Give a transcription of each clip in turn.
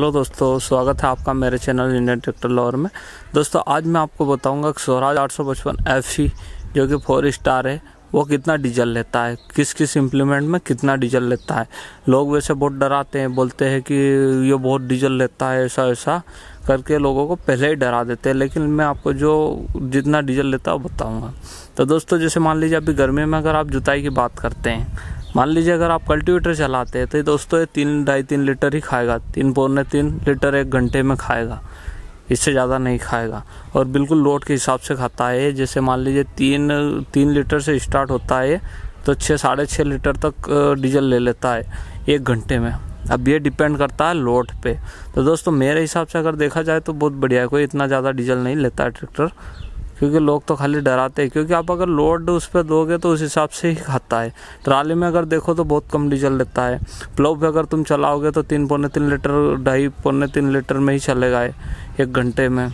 hello दोस्तों स्वागत है आपका मेरे चैनल इंडियन ट्रैक्टर लॉर में दोस्तों आज मैं आपको बताऊंगा कि स्वराज 855 एफसी जो कि फोर स्टार है वो कितना डीजल लेता है किस किस इम्प्लीमेंट में कितना डीजल लेता है लोग वैसे बहुत डराते हैं बोलते हैं कि ये बहुत डीजल लेता है ऐसा ऐसा करके लोगों को पहले ही डरा देते हैं लेकिन मैं आपको जो जितना डीजल लेता है वो बताऊँगा तो दोस्तों जैसे मान लीजिए अभी गर्मी में अगर आप जुताई की बात करते हैं मान लीजिए अगर आप कल्टीवेटर चलाते हैं तो दोस्तों ये तीन ढाई तीन लीटर ही खाएगा तीन पौने तीन लीटर एक घंटे में खाएगा इससे ज़्यादा नहीं खाएगा और बिल्कुल लोड के हिसाब से खाता है जैसे मान लीजिए तीन तीन लीटर से स्टार्ट होता है तो छः साढ़े छः लीटर तक डीजल ले लेता है एक घंटे में अब ये डिपेंड करता है लोड पे तो दोस्तों मेरे हिसाब से अगर देखा जाए तो बहुत बढ़िया है कोई इतना ज़्यादा डीजल नहीं लेता है ट्रैक्टर क्योंकि लोग तो खाली डराते हैं क्योंकि आप अगर लोड उस पर दोगे तो उस हिसाब से ही खाता है ट्राली में अगर देखो तो बहुत कम डीजल लेता है प्लव पे अगर तुम चलाओगे तो तीन पौने तीन लीटर ढाई पौने तीन लीटर में ही चलेगा एक घंटे में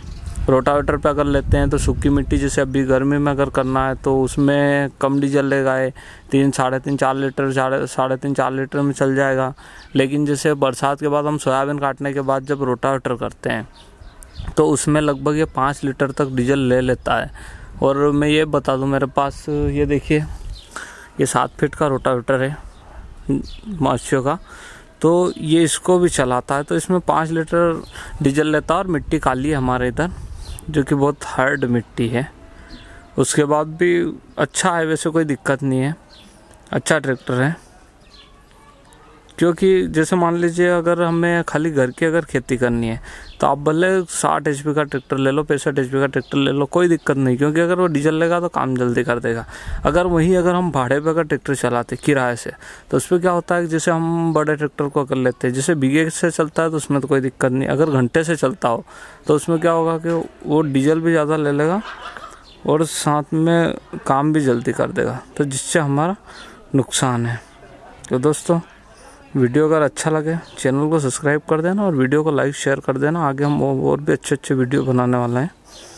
रोटावेटर पे अगर लेते हैं तो सूखी मिट्टी जैसे अभी गर्मी में अगर करना है तो उसमें कम डीजल लेगा है तीन साढ़े तीन चार लीटर साढ़े साढ़े तीन चार लीटर में चल जाएगा लेकिन जैसे बरसात के बाद हम सोयाबीन काटने के बाद जब रोटावेटर करते हैं तो उसमें लगभग ये पाँच लीटर तक डीजल ले लेता है और मैं ये बता दूँ मेरे पास ये देखिए ये सात फीट का रोटावेटर है मवेशियों का तो ये इसको भी चलाता है तो इसमें पाँच लीटर डीजल लेता है और मिट्टी काली है हमारे इधर जो कि बहुत हार्ड मिट्टी है उसके बाद भी अच्छा हाईवे से कोई दिक्कत नहीं है अच्छा ट्रैक्टर है क्योंकि जैसे मान लीजिए अगर हमें खाली घर की अगर खेती करनी है तो आप भले साठ एच का ट्रैक्टर ले लो पैंसठ एच का ट्रैक्टर ले लो कोई दिक्कत नहीं क्योंकि अगर वो डीजल लेगा तो काम जल्दी कर देगा अगर वहीं अगर हम भाड़े पर अगर ट्रैक्टर चलाते किराए से तो उस पर क्या होता है कि जैसे हम बड़े ट्रैक्टर को कर लेते हैं जैसे बीघे से चलता है तो उसमें तो कोई दिक्कत नहीं अगर घंटे से चलता हो तो उसमें क्या होगा कि वो डीजल भी ज़्यादा ले लेगा और साथ में काम भी जल्दी कर देगा तो जिससे हमारा नुकसान है तो दोस्तों वीडियो अगर अच्छा लगे चैनल को सब्सक्राइब कर देना और वीडियो को लाइक शेयर कर देना आगे हम और भी अच्छे अच्छे वीडियो बनाने वाले हैं